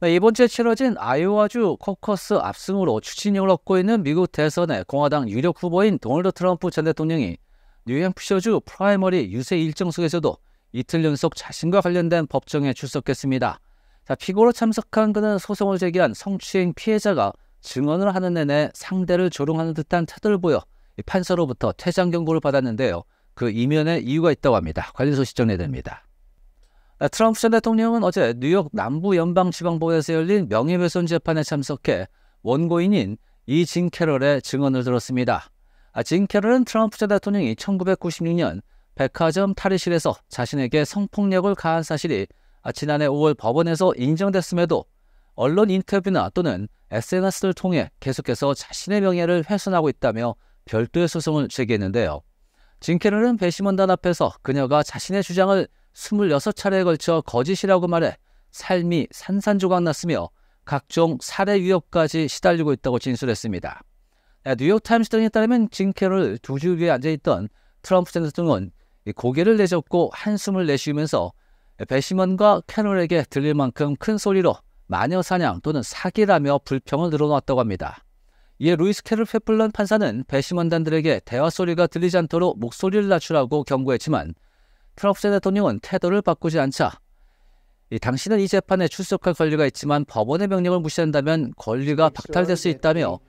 네, 이번 주에 치러진 아이오와주 코커스 압승으로 추진력을 얻고 있는 미국 대선의 공화당 유력 후보인 도널드 트럼프 전 대통령이 뉴햄프셔주 프라이머리 유세 일정 속에서도 이틀 연속 자신과 관련된 법정에 출석했습니다. 자, 피고로 참석한 그는 소송을 제기한 성추행 피해자가 증언을 하는 내내 상대를 조롱하는 듯한 태도를 보여 판사로부터 퇴장 경고를 받았는데요. 그 이면에 이유가 있다고 합니다. 관련 소식 전해드립니다. 아, 트럼프 전 대통령은 어제 뉴욕 남부 연방지방법에서 원 열린 명예훼손 재판에 참석해 원고인인 이진 캐럴의 증언을 들었습니다. 아, 진 캐럴은 트럼프 전 대통령이 1996년 백화점 탈의실에서 자신에게 성폭력을 가한 사실이 아, 지난해 5월 법원에서 인정됐음에도 언론 인터뷰나 또는 SNS를 통해 계속해서 자신의 명예를 훼손하고 있다며 별도의 소송을 제기했는데요. 진 캐럴은 배심원단 앞에서 그녀가 자신의 주장을 2 6 차례에 걸쳐 거짓이라고 말해 삶이 산산조각 났으며 각종 살해 위협까지 시달리고 있다고 진술했습니다. 네, 뉴욕타임스 등에 따르면 징캐롤두주 위에 앉아있던 트럼프 대통령은 고개를 내젓고 한숨을 내쉬면서 배시먼과 캐롤에게 들릴 만큼 큰 소리로 마녀 사냥 또는 사기라며 불평을 늘어놓았다고 합니다. 이에 루이스 캐롤 페플런 판사는 배심원단들에게 대화 소리가 들리지 않도록 목소리를 낮추라고 경고했지만 트럼프 대통령은 태도를 바꾸지 않자 당신은 이 재판에 출석할 권리가 있지만 법원의 명령을 무시한다면 권리가 박탈될 수 있다며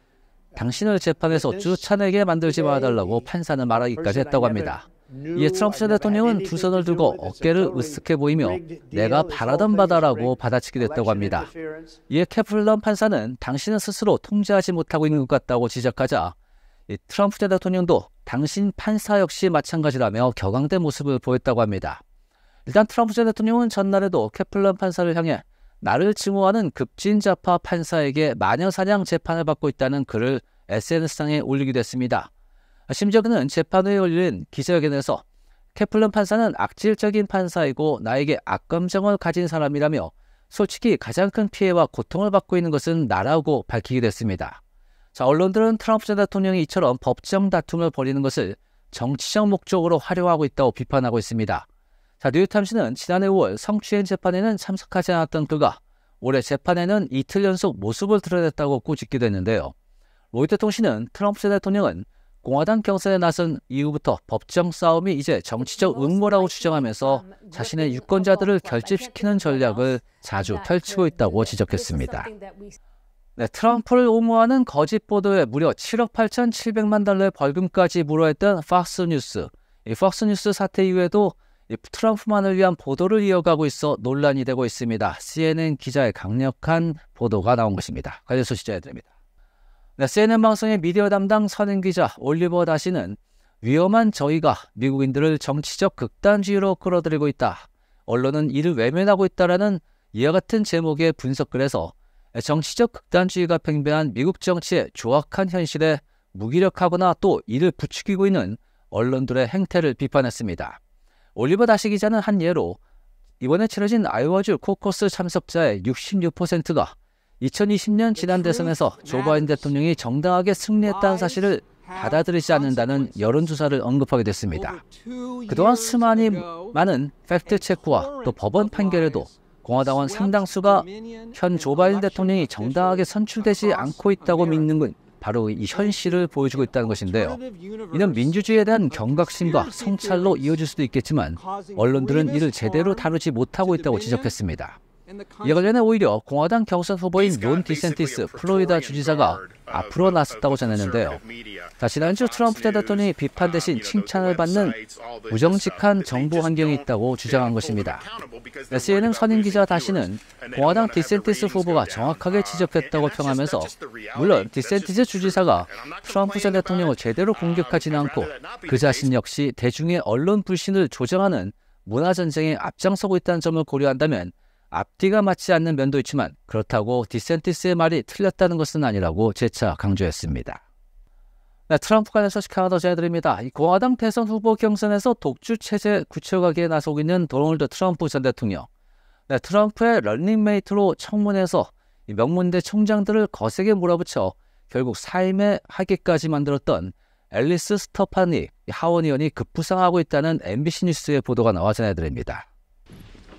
당신을 재판에서 주차내게 만들지 말아달라고 판사는 말하기까지 했다고 합니다. 이에 트럼프 대통령은 두 손을 들고 어깨를 으쓱해 보이며 내가 바라던 바다라고 받아치게 됐다고 합니다. 이에 케플런 판사는 당신은 스스로 통제하지 못하고 있는 것 같다고 지적하자 트럼프 대통령도 당신 판사 역시 마찬가지라며 격앙된 모습을 보였다고 합니다. 일단 트럼프 전 대통령은 전날에도 케플런 판사를 향해 나를 증오하는 급진좌파 판사에게 마녀사냥 재판을 받고 있다는 글을 SNS상에 올리기도 했습니다. 심지어 그는 재판 후에 올린 기자회견에서 케플런 판사는 악질적인 판사이고 나에게 악감정을 가진 사람이라며 솔직히 가장 큰 피해와 고통을 받고 있는 것은 나라고 밝히기도 했습니다. 자, 언론들은 트럼프 전 대통령이 이처럼 법정 다툼을 벌이는 것을 정치적 목적으로 활용하고 있다고 비판하고 있습니다. 자, 뉴욕타임스는 지난해 5월 성추행 재판에는 참석하지 않았던 그가 올해 재판에는 이틀 연속 모습을 드러냈다고 꾸짖기도 했는데요. 로이터 통신은 트럼프 전 대통령은 공화당 경선에 나선 이후부터 법정 싸움이 이제 정치적 음모라고 주장하면서 자신의 유권자들을 결집시키는 전략을 자주 펼치고 있다고 지적했습니다. 네, 트럼프를 옹호하는 거짓 보도에 무려 7억 8천7백만 달러의 벌금까지 물어했던 팍스 뉴스. 이 팍스 뉴스 사태 이후에도 트럼프만을 위한 보도를 이어가고 있어 논란이 되고 있습니다. CNN 기자의 강력한 보도가 나온 것입니다. 관련 소식 전해드립니다. 네, CNN 방송의 미디어 담당 선임 기자 올리버 다시는 위험한 저희가 미국인들을 정치적 극단주의로 끌어들이고 있다. 언론은 이를 외면하고 있다라는 이와 같은 제목의 분석글에서 정치적 극단주의가 팽배한 미국 정치의 조악한 현실에 무기력하거나 또 이를 부추기고 있는 언론들의 행태를 비판했습니다. 올리버 다시 기자는 한 예로 이번에 치러진 아이오와주 코커스 참석자의 66%가 2020년 지난 대선에서 조 바이든 대통령이 정당하게 승리했다는 사실을 받아들이지 않는다는 여론조사를 언급하게 됐습니다. 그동안 수많이 많은 팩트체크와 또 법원 판결에도 공화당원 상당수가 현조 바이든 대통령이 정당하게 선출되지 않고 있다고 믿는건 바로 이 현실을 보여주고 있다는 것인데요. 이는 민주주의에 대한 경각심과 성찰로 이어질 수도 있겠지만 언론들은 이를 제대로 다루지 못하고 있다고 지적했습니다. 예전에는 오히려 공화당 경선 후보인 론 디센티스 플로리다 주지사가 앞으로 나섰다고 전했는데요. 지난주 트럼프 대통령이 비판 uh, 대신 칭찬을 받는 무정직한 정부 환경이 있다고 주장한 것입니다. SNN 선임 기자 다시는 공화당 디센티스 후보가 정확하게 uh, 지적했다고 평하면서 물론 디센티스 주지사가 트럼프 전 대통령을 제대로 uh, 공격하지는 않고 그 자신 역시 대중의 언론 불신을 조정하는 문화 전쟁에 앞장서고 있다는 점을 고려한다면 앞뒤가 맞지 않는 면도 있지만 그렇다고 디센티스의 말이 틀렸다는 것은 아니라고 재차 강조했습니다. 네, 트럼프 관련 소식 하나 더 전해드립니다. 이 공화당 대선 후보 경선에서 독주 체제 구체화기에 나서고 있는 도널드 트럼프 전 대통령. 네, 트럼프의 런닝메이트로 청문에서 명문대 총장들을 거세게 몰아붙여 결국 사임 하기까지 만들었던 앨리스 스터파니 하원의원이 급부상하고 있다는 MBC 뉴스의 보도가 나와 전해드립니다.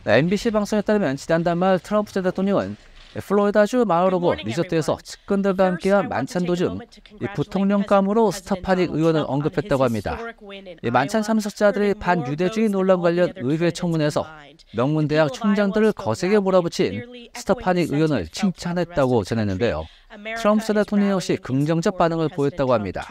MBC 네, 방송에 따르면 지난달말 트럼프 대통령은 네, 플로리다주 마을로버 리조트에서 측근들과 함께한 만찬 도중 부통령감으로 스타파닉 의원을 언급했다고 합니다. 만찬 참석자들이 반유대주의 논란 관련 의회 청문회에서 명문대학 총장들을 거세게 몰아붙인 스타파닉 의원을 칭찬했다고 전했는데요. 트럼프 전 대통령 역시 긍정적 반응을 보였다고 합니다.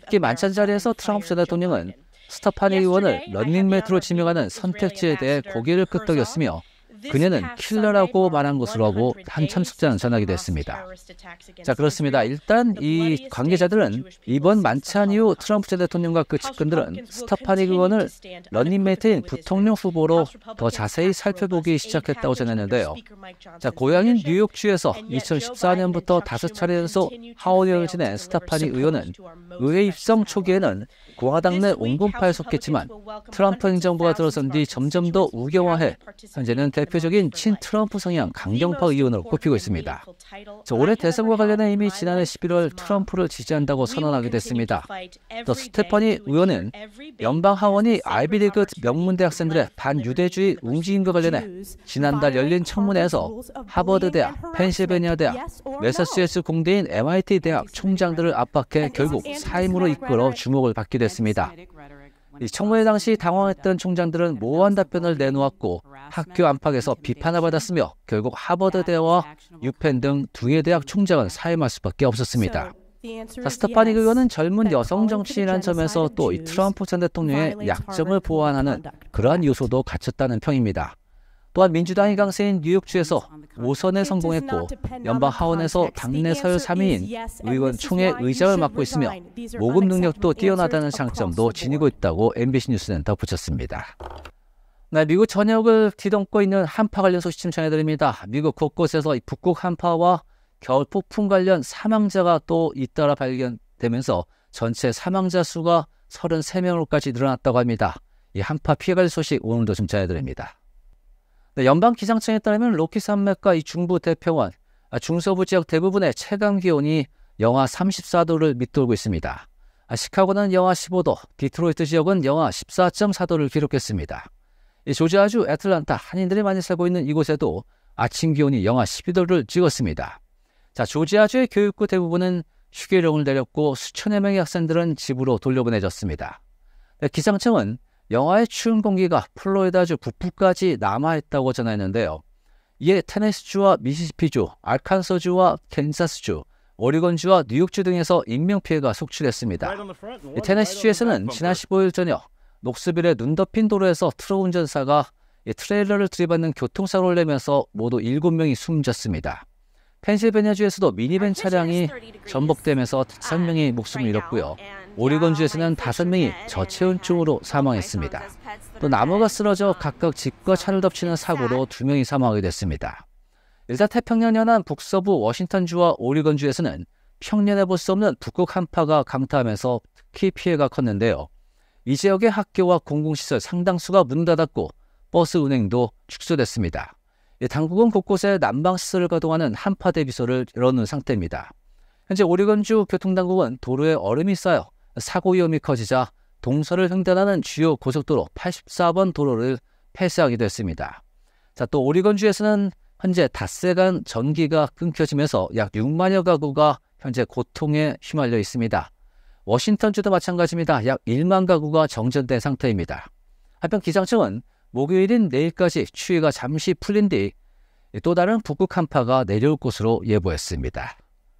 특히 만찬 자리에서 트럼프 전 대통령은 스타파니 의원을 런닝메트로 지명하는 선택지에 대해 고개를 끄덕였으며 그녀는 킬러라고 말한 것으로 하고 한참 숙제는 전하기도 했습니다. 자 그렇습니다. 일단 이 관계자들은 이번 만찬 이후 트럼프 전 대통령과 그 측근들은 스타파닉 의원을 런닝메트인 부통령 후보로 더 자세히 살펴보기 시작했다고 전했는데요. 자 고향인 뉴욕주에서 2014년부터 다섯 차례 연속 하원 의원을 지낸 스타파닉 의원은 의회 입성 초기에는 공화당 내 온건파에속했지만 트럼프 행정부가 들어선 뒤 점점 더 우경화해 현재는 대표적인 친트럼프 성향 강경파 의원으로 꼽히고 있습니다. 올해 대선과 관련해 이미 지난해 11월 트럼프를 지지한다고 선언하게 됐습니다. 또스테퍼니 의원은 연방 하원이 아이비리그 명문대 학생들의 반유대주의 움직임과 관련해 지난달 열린 청문회에서 하버드 대학, 펜실베니아 대학, 메사추세츠 공대인 MIT 대학 총장들을 압박해 결국 사임으로 이끌어 주목을 받게 됐습니다. 했습니다. 청문회 당시 당황했던 총장들은 모호한 답변을 내놓았고 학교 안팎에서 비판을 받았으며 결국 하버드대와 유펜 등 두 개 대학 총장은 사임할 수밖에 없었습니다. 스테파니 의원은 젊은 여성 정치인이라는 점에서 또 트럼프 전 대통령의 약점을 보완하는 그러한 요소도 갖췄다는 평입니다. 또한 민주당이 강세인 뉴욕주에서 5선에 성공했고 연방 하원에서 당내 서열 3위인 의원 총회 의장을 맡고 있으며 모금 능력도 뛰어나다는 장점도 지니고 있다고 MBC 뉴스는 덧붙였습니다. 네, 미국 전역을 뒤덮고 있는 한파 관련 소식 전해드립니다. 미국 곳곳에서 북극 한파와 겨울 폭풍 관련 사망자가 또 잇따라 발견되면서 전체 사망자 수가 33명으로까지 늘어났다고 합니다. 이 한파 피해 관 소식 오늘도 좀 전해드립니다. 네, 연방 기상청에 따르면 로키 산맥과 이 중부 대평원, 아, 중서부 지역 대부분의 체강 기온이 영하 34도를 밑돌고 있습니다. 아, 시카고는 영하 15도, 디트로이트 지역은 영하 14.4도를 기록했습니다. 조지아주 애틀란타 한인들이 많이 살고 있는 이곳에도 아침 기온이 영하 12도를 찍었습니다. 자, 조지아주의 교육부 대부분은 휴계령을 내렸고 수천여 명의 학생들은 집으로 돌려보내졌습니다. 네, 기상청은 영하의 추운 공기가 플로리다주 북부까지 남아있다고 전했는데요. 이에 테네스주와 미시시피주, 알칸서주와 캔사스주, 오리건주와 뉴욕주 등에서 인명피해가 속출했습니다. 테네시주에서는 지난 15일 저녁 녹스빌의 눈 덮인 도로에서 트럭 운전사가 트레일러를 들이받는 교통사고를 내면서 모두 7명이 숨졌습니다. 펜실베니아주에서도 미니밴 차량이 전복되면서 3명이 uh, 목숨을 잃었고요. 오리건주에서는 다섯 명이 저체온증으로 사망했습니다. 또 나무가 쓰러져 각각 집과 차를 덮치는 사고로 두명이 사망하게 됐습니다. 일단 태평양 연안 북서부 워싱턴주와 오리건주에서는 평년에 볼 수 없는 북극 한파가 강타하면서 특히 피해가 컸는데요. 이 지역의 학교와 공공시설 상당수가 문 닫았고 버스 운행도 축소됐습니다. 당국은 곳곳에 난방시설을 가동하는 한파 대비소를 열어놓은 상태입니다. 현재 오리건주 교통당국은 도로에 얼음이 쌓여 사고 위험이 커지자 동서를 횡단하는 주요 고속도로 84번 도로를 폐쇄하기도 했습니다. 자, 또 오리건주에서는 현재 닷새간 전기가 끊겨지면서 약 6만여 가구가 현재 고통에 휘말려 있습니다. 워싱턴주도 마찬가지입니다. 약 1만 가구가 정전된 상태입니다. 한편 기상청은 목요일인 내일까지 추위가 잠시 풀린 뒤 또 다른 북극 한파가 내려올 것으로 예보했습니다.